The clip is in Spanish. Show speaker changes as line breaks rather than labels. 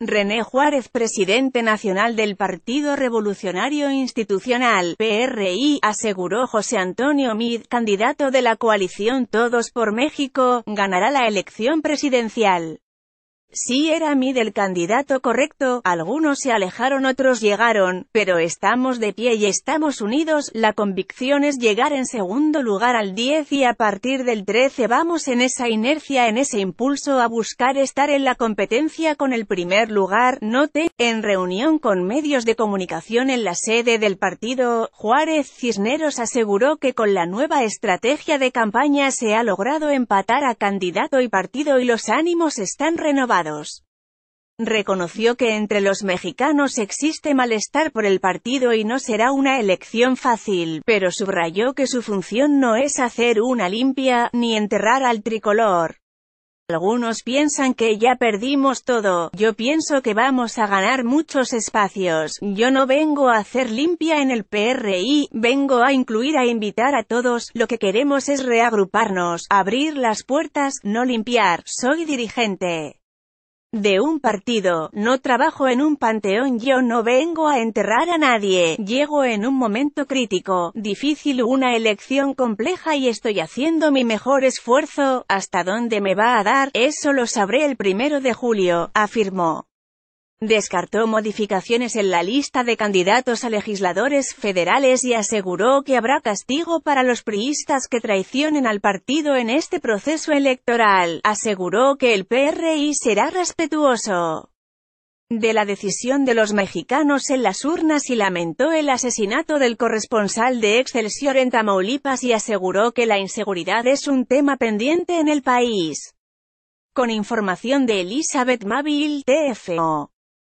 René Juárez presidente nacional del Partido Revolucionario Institucional, PRI, aseguró José Antonio Mid, candidato de la coalición Todos por México, ganará la elección presidencial. Si era mí del candidato correcto, algunos se alejaron otros llegaron, pero estamos de pie y estamos unidos, la convicción es llegar en segundo lugar al 10 y a partir del 13 vamos en esa inercia, en ese impulso a buscar estar en la competencia con el primer lugar, note, en reunión con medios de comunicación en la sede del partido, Juárez Cisneros aseguró que con la nueva estrategia de campaña se ha logrado empatar a candidato y partido y los ánimos están renovados. Reconoció que entre los mexicanos existe malestar por el partido y no será una elección fácil, pero subrayó que su función no es hacer una limpia, ni enterrar al tricolor. Algunos piensan que ya perdimos todo, yo pienso que vamos a ganar muchos espacios, yo no vengo a hacer limpia en el PRI, vengo a incluir a invitar a todos, lo que queremos es reagruparnos, abrir las puertas, no limpiar, soy dirigente de un partido, no trabajo en un panteón, yo no vengo a enterrar a nadie, llego en un momento crítico, difícil, una elección compleja y estoy haciendo mi mejor esfuerzo, hasta dónde me va a dar, eso lo sabré el primero de julio, afirmó descartó modificaciones en la lista de candidatos a legisladores federales y aseguró que habrá castigo para los priistas que traicionen al partido en este proceso electoral. Aseguró que el PRI será respetuoso de la decisión de los mexicanos en las urnas y lamentó el asesinato del corresponsal de Excelsior en Tamaulipas y aseguró que la inseguridad es un tema pendiente en el país. Con información de Elizabeth Mabil, TFO.